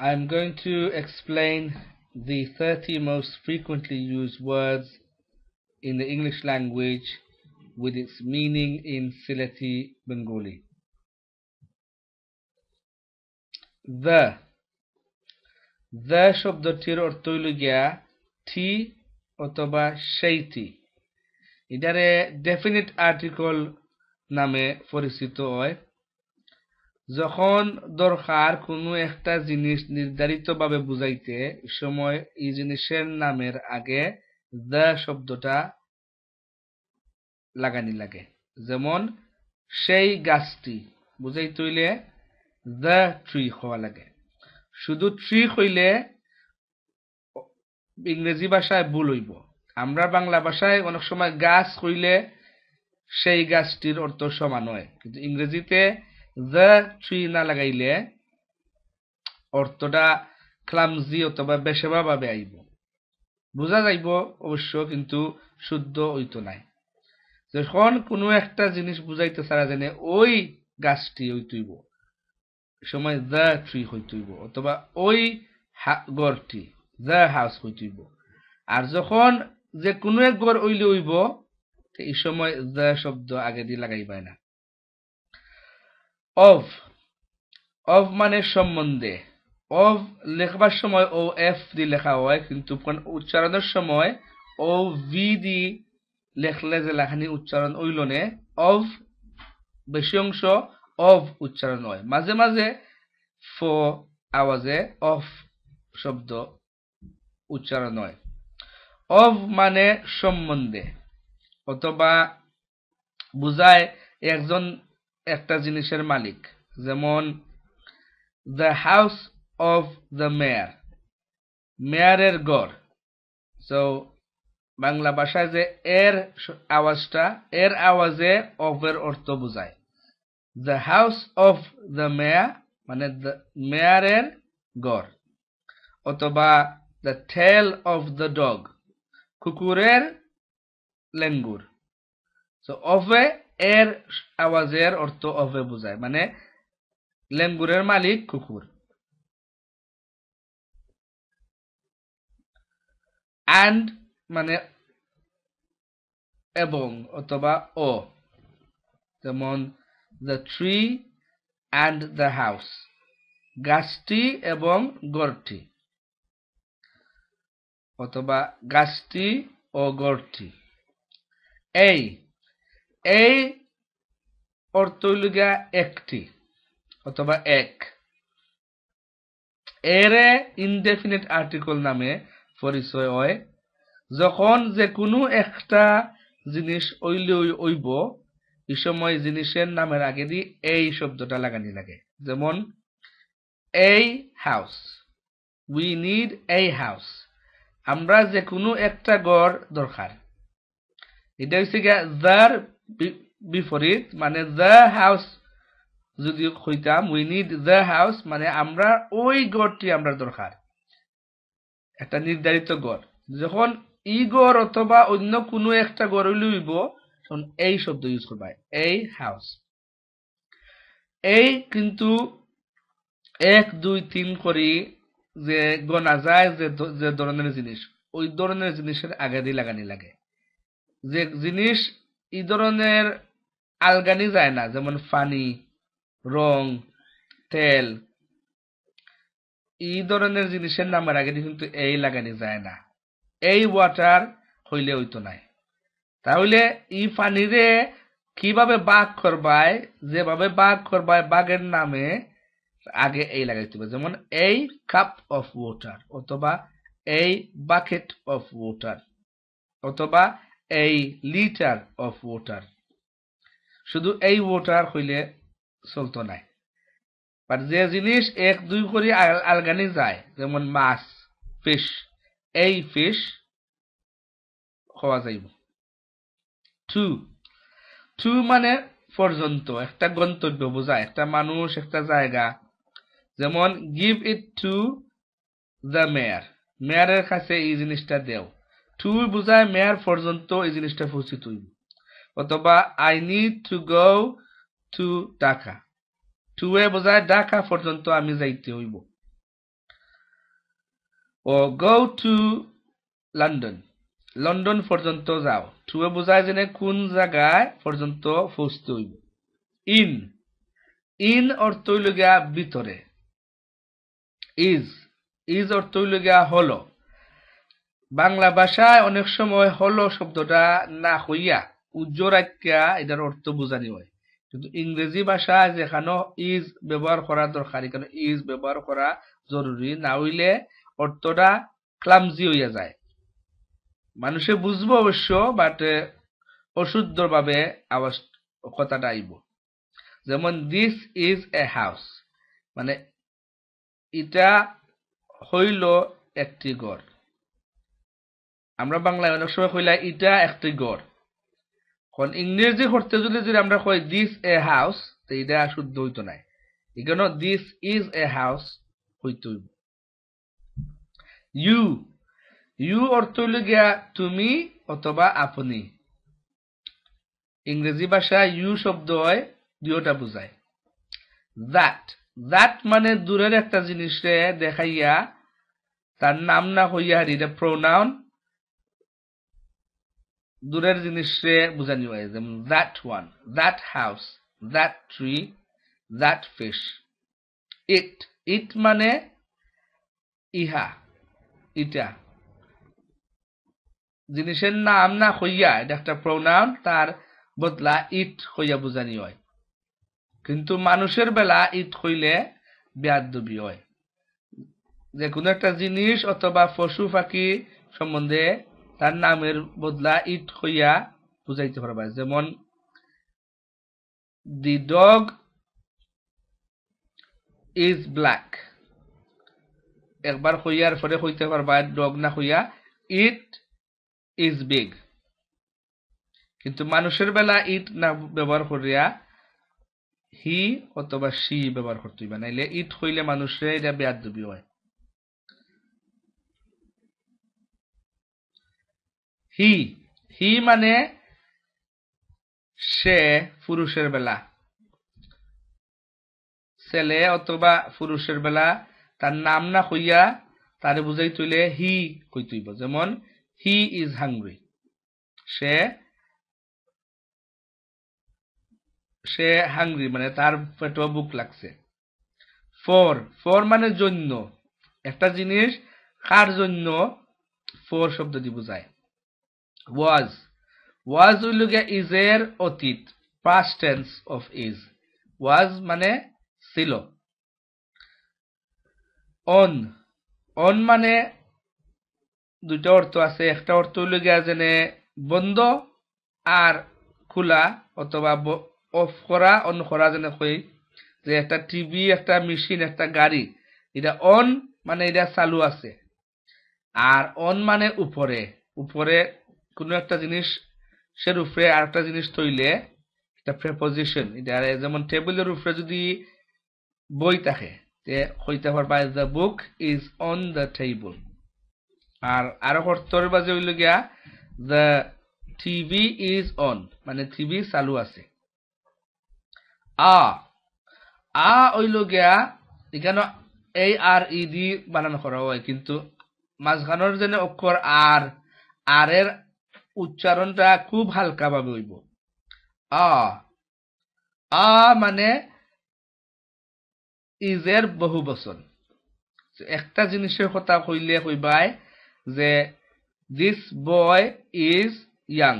I'm going to explain the 30 most frequently used words in the English language with its meaning in Sileti Bengali. The the শব্দটির অর্থ হইল গিয়া থি অথবা সেইটি এটারে ডেফিনিট আর্টিকল নামে পরিচিত হয় যখন দরকার কোনো একটা জিনিস নির্ধারিতভাবে বুঝাইতে সময় এই জিনিসের নামের আগে দা শব্দটা লাগানি লাগে যেমন সেই গাছটি বুঝাইতে হইলে দা ট্রি হওয়া লাগে শুধু ট্রি হইলে ইংরেজি ভাষায় ভুল হইব আমরা বাংলা ভাষায় অনেক সময় গাছ হইলে সেই গাছটির অর্থ সমান হয় কিন্তু ইংরেজিতে যে ট্রি না লাগাইলে অর্থটা ক্লামজি অথবা বেসেবা ভাবে আইব বোঝা যাইব অবশ্য কিন্তু শুদ্ধ হইতো নাই যখন কোনো একটা জিনিস বুঝাইতে ছাড়া জানে ওই গাছটি হইতইব সময় দ্য ট্রি হইতইব অথবা ওই গড়টি দ্য হাউস হইতইব আর যখন যে কোনো এক গড় ওইলে হইব এই সময় দ্য শব্দ আগে দিয়ে লাগাইবাই না অফ অফ মানে সম্বন্ধে অফ লেখবার সময় ও এফ দি লেখা হয় কিন্তু উচ্চারণের সময় ও ভি দি লেখলে যে লেখানি উচ্চারণ ওইলনে অফ বেশি অংশ অফ উচ্চারণ হয় মাঝে মাঝে ফ আওয়াজে অফ শব্দ উচ্চারণ হয় অফ মানে সম্বন্ধে অথবা বুঝায় একজন একটা জিনিসের মালিক যেমন the house of the mayor মেয়ারের গড় সো বাংলা ভাষায় যে এর আওয়াজটা এর আওয়াজে অফের অর্থ বোঝায় the house of the mayor মানে মেয়ারের গড় অথবা the tail of the dog কুকুরের লেঙ্গুর সো অফে এর আওয়াজের অর্থ অভে বোঝায় মানে লেঙ্গুরের মালিক কুকুর অ্যান্ড মানে এবং অথবা ও যেমন the tree and the house গাছটি এবং গড়টি অথবা গাছটি ও গড়টি এই এই অর্থলিগা একটি অথবা এক এরে ইনডেফিনিট আর্টিকল নামে পরিচয় হয় যখন যে কোনো একটা জিনিস ওইলে ওইব এই সময় জিনিসের নামের আগে দিয়ে এই শব্দটা লাগানি লাগে যেমন এই হাউস উই নিড এই হাউস আমরা যে কোনো একটা গড় দরকার এটা হচ্ছে গিয়া যার বিপরীত মানে দ্য হাউস যদি খুঁজতাম উই নিড দ্য হাউস মানে আমরা ওই গড়টি আমরা দরকার একটা নির্ধারিত গড় যখন ই গড় অথবা অন্য কোনো একটা গড় লইব তখন এই শব্দ ইউজ করবা এই হাউস এই কিন্তু এক দুই তিন করি যে গোনা যায় যে ধরনের জিনিস ওই ধরনের জিনিসের আগে দিয়ে লাগানি লাগে যে জিনিস এই ধরনের আলগানি যায় না যেমন ফানি রং তেল এই ধরনের জিনিসের নামের আগে কিন্তু এই লাগানি যায় না এই ওয়াটার হইলে হইতো নাই তাহলে এই পানিরে কিভাবে বাঘ করবায় যেভাবে বাঘ করবায় বাঘের নামে আগে এই লাগাইতে হবে যেমন এই কাপ অফ ওয়াটার অথবা এই বাকেট অফ ওয়াটার অথবা এই লিটার অফ ওয়াটার শুধু এই ওয়াটার হইলে চলতো নাই আর যে জিনিস এক দুই করে আলগানি যায় যেমন মাছ ফিশ এই ফিশ হওয়া যাইব টু টু মানে পর্যন্ত একটা গন্তব্য বোঝায় একটা মানুষ একটা জায়গা যেমন give it to the mayor মেয়ারের কাছে এই জিনিসটা দেও তুই বুঝায় মেয়ার পর্যন্ত এই জিনিসটা পৌঁছিত হইব অথবা I need to go to Dhaka to এ বোঝায় ঢাকা পর্যন্ত আমি যাইতে হইব ও গো টু লন্ডন লন্ডন পর্যন্ত যাও টু এ বোঝায় যেনে কোন জায়গায় পর্যন্ত পৌঁছতে হইব ইন ইন অর্থ ভিতরে ইজ ইজ অর্থ হল বাংলা ভাষায় অনেক সময় হলো শব্দটা না হইয়া উজ্জ্বরাখ্যা এটার অর্থ বোঝানি হয় কিন্তু ইংরেজি ভাষা যেখানে ইজ ব্যবহার করা দরকার এখানে ইজ ব্যবহার করা জরুরি না হইলে অর্থটা ক্লামজি হইয়া যায় মানুষে বুঝবো অবশ্য বাট ভাবে আওয়াজ কথাটা আইব যেমন দিস ইজ এ হাউস মানে এটা হইল একটি গড় আমরা বাংলায় অনেক সময় কইলা ইটা একটি ঘর এখন ইংরেজি করতে যদি যদি আমরা কই দিস এ হাউস তো এটা শুদ্ধ হইতো নাই এখানে দিস ইজ এ হাউস হইতে ইউ ইউ অর্থ হইল গিয়া তুমি অথবা আপনি ইংরেজি ভাষা ইউ শব্দ হয় দুয়োটা বোঝায় জাত জাত মানে দূরের একটা জিনিসে দেখাইয়া তার নাম না হইয়া হারি এটা প্রোনাউন দূরের জিনিসে বোঝানি হয় যেমন that one that house that tree that fish it it মানে ইহা ইটা জিনিসের নাম না হইয়া এটা একটা প্রোনাউন তার বদলা ইট হইয়া বুঝানি হয় কিন্তু মানুষের বেলা ইট হইলে বেয়াদবি হয় যে কোনো একটা জিনিস অথবা পশু পাখি সম্বন্ধে তার নামের বদলা ইট হইয়া বুঝাইতে পারবা যেমন দি ডগ ইজ ব্ল্যাক একবার হইয়ার পরে হইতে পারবা ডগ না হইয়া ইট ইজ বিগ কিন্তু মানুষের বেলা ইট না ব্যবহার করিয়া হি অথবা সি ব্যবহার করতে হইবে নাইলে ইট হইলে মানুষের এটা বেয়াদবি হয় হি হি মানে সে পুরুষের বেলা ছেলে অথবা পুরুষের বেলা তার নাম না হইয়া তার বুঝাই তুলে হি তুইব যেমন হি ইজ হাংরি সে সে হাংরি মানে তার পেটো বুক লাগছে ফর ফর মানে জন্য একটা জিনিস কার জন্য ফর শব্দটি বুঝায় ওয়াজ ওয়াজ হইল ইজ ইজের অতীত past tense of is was মানে ছিল অন অন মানে দুটা অর্থ আছে একটা অর্থ হইল যেনে বন্ধ আর খোলা অথবা অফ করা অন করা যেনে কই যে একটা টিভি একটা মেশিন একটা গাড়ি এটা অন মানে এটা চালু আছে আর অন মানে উপরে উপরে কোনো একটা জিনিস সে উপরে আর একটা জিনিস তৈলে এটা প্রেপোজিশন এটা যেমন টেবিলের উপরে যদি বই থাকে যে হইতে পারবা the book is on the table আর আরো কর্তর বাজে হইল গিয়া দ্য টিভি ইজ অন মানে টিভি চালু আছে আ আ হইল গিয়া এখানে এই আর ই e, ডি বানান করা হয় কিন্তু মাঝখানোর জন্য অক্ষর আর আর এর উচ্চারণটা খুব হালকাভাবে হইব আ আ মানে ইজের বহু বচন একটা জিনিসের কথা কইলে কইবাই যে দিস বয় ইজ ইয়াং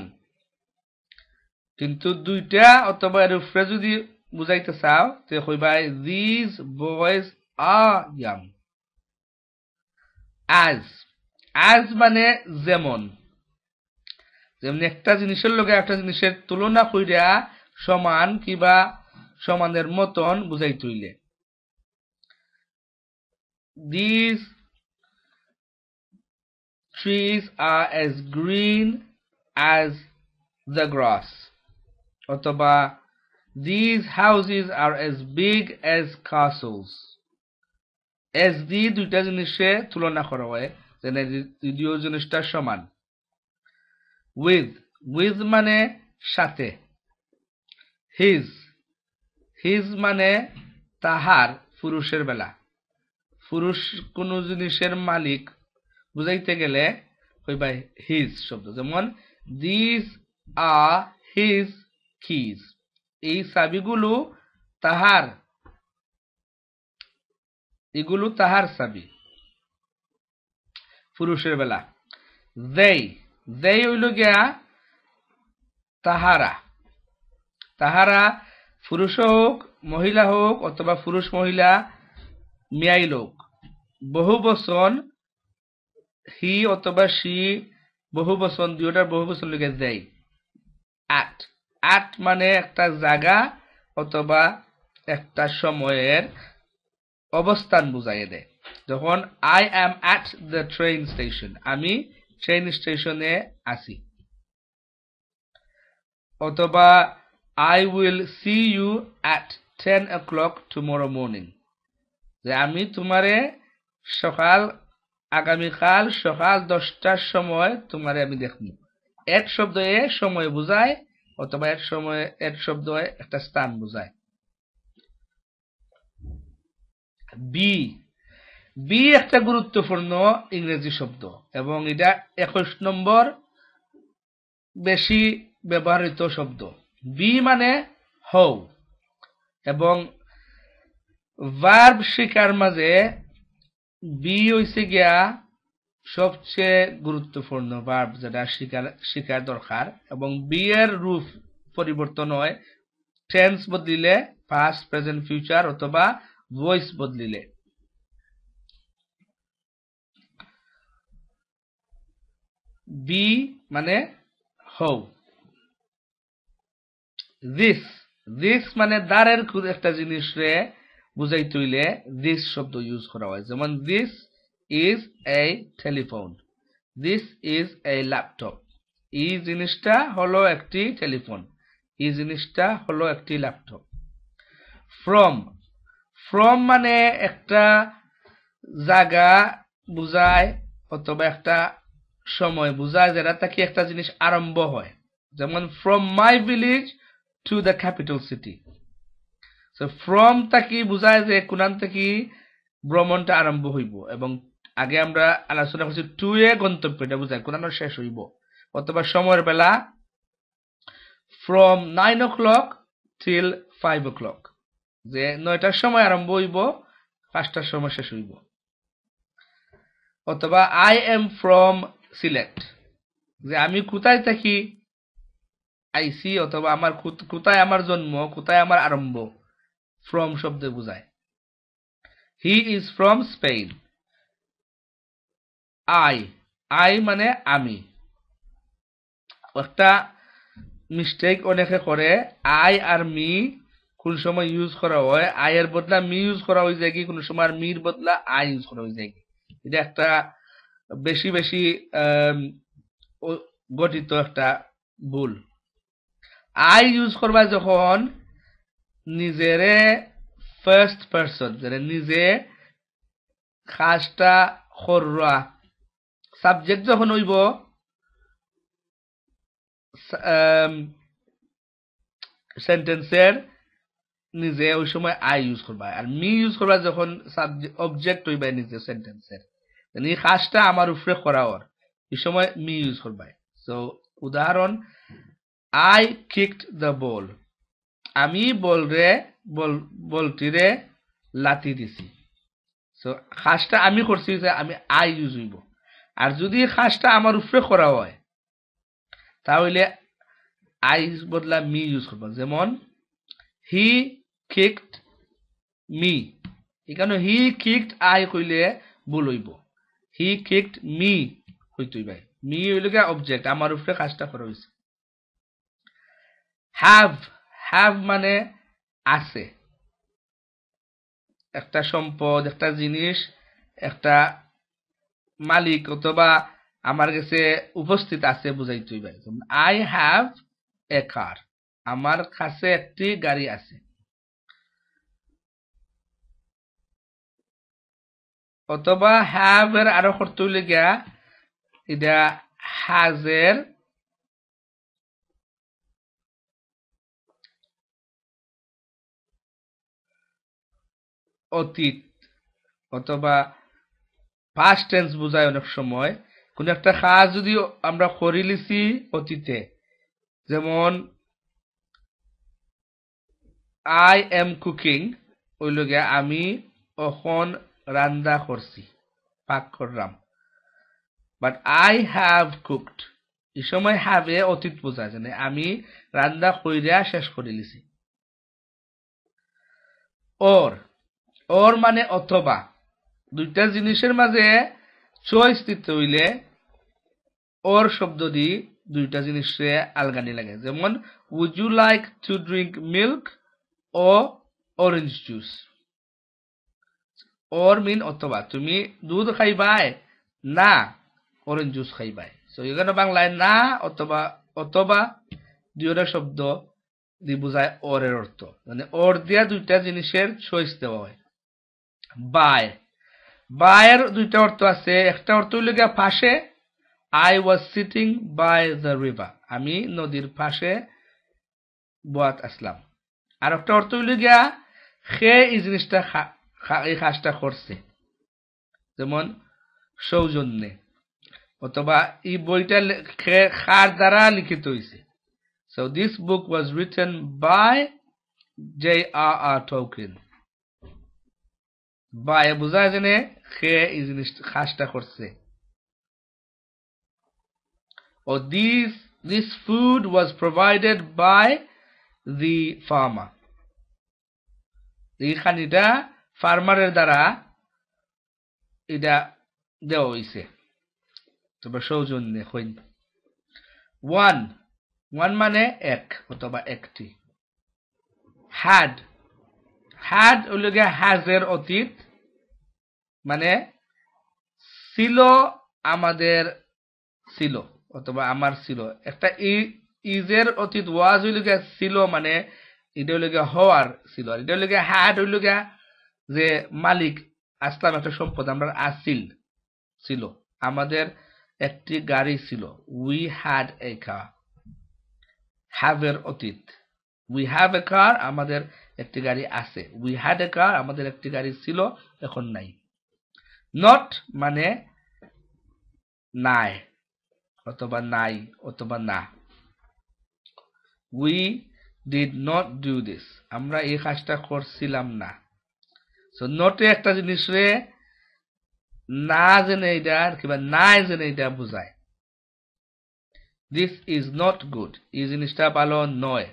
কিন্তু দুইটা অথবা এর উপরে যদি বুঝাইতে চাও যে কইবাই দিস বয়েজ আ ইয়াং আজ আজ মানে যেমন যেমনি একটা জিনিসের লোকে একটা জিনিসের তুলনা কইরা সমান কিবা সমানের মতন বুঝাই তুইলে this trees are as green as the grass অথবা these houses are as big as castles as দি দুইটা জিনিসে তুলনা করা হয় যেন দ্বিতীয় জিনিসটা সমান with with মানে সাথে হিজ হিজ মানে তাহার পুরুষের বেলা পুরুষ কোন জিনিসের মালিক বুঝাইতে গেলে ভাই হিজ শব্দ যেমন দিস আ হিজ কিজ এই চাবিগুলো তাহার এগুলো তাহার চাবি পুরুষের বেলা দেই দেই হইল গিয়া তাহারা তাহারা পুরুষ হোক মহিলা হোক অথবা পুরুষ মহিলা মিয়াই লোক বহু বচন হি অথবা সি বহু বচন দুইটার বহু বচন লিখে দেয় আট আট মানে একটা জাগা অথবা একটা সময়ের অবস্থান বুঝাইয়ে দেয় যখন I am at the train station আমি ট্রেন স্টেশনে আসি অথবা I will see you at ten o'clock tomorrow morning যে আমি তোমারে সকাল আগামীকাল সকাল দশটার সময় তোমারে আমি দেখব এক শব্দ এ সময় বোঝায় অথবা এক সময় এক শব্দ একটা স্থান বোঝায় বি বি একটা গুরুত্বপূর্ণ ইংরেজি শব্দ এবং এটা একুশ নম্বর বেশি ব্যবহৃত শব্দ বি মানে হও এবং ভার্ব শিকার মাঝে বি হইছে গিয়া সবচেয়ে গুরুত্বপূর্ণ ভার্ব যেটা শিকার শিকার দরকার এবং বি এর রূপ পরিবর্তন হয় টেন্স বদলিলে পাস্ট প্রেজেন্ট ফিউচার অথবা ভয়েস বদলিলে বি মানে হও দিস দিস মানে দ্বারের খুদ একটা জিনিস রে বুঝাই তুইলে দিস শব্দ ইউজ করা হয় যেমন this is a telephone this is a laptop এই জিনিসটা হলো একটি টেলিফোন এই জিনিসটা হলো একটি ল্যাপটপ ফ্রম ফ্রম মানে একটা জায়গা বুঝায় অথবা একটা সময় বোঝায় যেটা তাকে একটা জিনিস আরম্ভ হয় যেমন from my village to the capital city from তাকে বোঝায় যে কোনান থেকে ভ্রমণটা আরম্ভ হইব এবং আগে আমরা আলোচনা করছি টু এ গন্তব্য এটা বোঝায় কোনানো শেষ হইব অথবা সময়ের বেলা from nine o'clock till five o'clock যে নয়টার সময় আরম্ভ হইব পাঁচটার সময় শেষ হইব অথবা আই এম ফ্রম সিলেক্ট যে আমি কোথায় থাকি আইসি অথবা আমার কোথায় আমার জন্ম কোথায় আমার আরম্ভ ফ্রম শব্দে বোঝায় he is from Spain I I মানে আমি একটা মিস্টেক অনেকে করে আই আর মি কোন সময় ইউজ করা হয় আই এর বদলা মি ইউজ করা হয়ে যায় কি কোন সময় আর মির বদলা আই ইউজ করা হয়ে যায় কি এটা একটা বেশি বেশি গঠিত একটা ভুল আই ইউজ করবা যখন নিজের ফার্স্ট পার্সন যে নিজে খাসটা খররা সাবজেক্ট যখন হইব সেন্টেন্সের নিজে ওই সময় আই ইউজ করবা আর মি ইউজ করবা যখন সাবজেক্ট অবজেক্ট হইবা নিজে সেন্টেন্সের এই কাজটা আমার উপরে করা ওর এই সময় মি ইউজ করবাই সো উদাহরণ আই কিকড দ্য বল আমি বল রে বল বলটিরে লাতি দিছি সো খাসটা আমি করছি আমি আই ইউজ হইব আর যদি খাসটা আমার উপরে করা হয় তাহলে আই বদলা মি ইউজ করব যেমন হি কিকড মি এখানে হি কিকড আই কইলে ভুল হইব হি কিকড মি হইতই ভাই মি হইল কি অবজেক্ট আমার উপরে কাজটা করা হয়েছে হ্যাভ হ্যাভ মানে আছে একটা সম্পদ একটা জিনিস একটা মালিক অথবা আমার কাছে উপস্থিত আছে বুঝাইতেই ভাই আই হ্যাভ এ কার আমার কাছে একটি গাড়ি আছে অথবা হ্যাভের আরো করতে লিগা এটা হাজের অতীত অথবা পাস্ট টেন্স বোঝায় অনেক সময় কোন একটা কাজ যদি আমরা লিছি অতীতে যেমন আই এম কুকিং ওই লগে আমি অখন রান্দা করছি পাক করলাম বাট আই হ্যাভ কুকড এই সময় হ্যাভে অতীত বোঝা যায় আমি রান্দা কইরা শেষ করে লিছি ওর ওর মানে অথবা দুইটা জিনিসের মাঝে চয়েস দিতে হইলে ওর শব্দ দি দুইটা জিনিসে আলগানি লাগে যেমন would you like to drink milk or orange juice or mean অথবা তুমি দুধ খাইবাই না অরেঞ্জ জুস খাইবাই সো এখানে বাংলায় না অথবা অথবা দুইটা শব্দ বোঝায় অরের অর্থ মানে অর দিয়া দুইটা জিনিসের চয়েস দেওয়া হয় বায় বায়ের দুইটা অর্থ আছে একটা অর্থ হইল গিয়া পাশে I was sitting by the river আমি নদীর পাশে বয়াত আসলাম আর একটা অর্থ হইল গিয়া সে এই জিনিসটা এই কাজটা করছে যেমন সৌজন্যে অথবা এই বইটা কার দ্বারা লিখিত হয়েছে so this book was written by J Aukin বা এ বোঝা জেনে এই জিনিস কাজটা করছে ও this this food was provided by the farmer এইখানিটা ফার্মারের দ্বারা এটা দেওয়া হয়েছে তবে সৌজন্যে হইন ওয়ান ওয়ান মানে এক অথবা একটি হাড হাড লোক হাজের অতীত মানে ছিল আমাদের ছিল অথবা আমার ছিল একটা ইজের অতীত ওয়াজ হইলগে ছিল মানে এটা হইলগে হওয়ার ছিল আর এটা হাড হইলগে যে মালিক আসলাম একটা সম্পদ আমরা আসিল ছিল আমাদের একটি গাড়ি ছিল we had a car have এর অতীত উই হ্যাভ এ কার আমাদের একটি গাড়ি আছে উই হ্যাড এ কার আমাদের একটি গাড়ি ছিল এখন নাই নট মানে নাই অথবা নাই অথবা না we did not do this আমরা এই কাজটা করছিলাম না তো নোটে একটা জিনিস রে না জেনে এটা কিংবা নাই জেনে এটা বোঝায় দিস ইজ নট গুড এই জিনিসটা ভালো নয়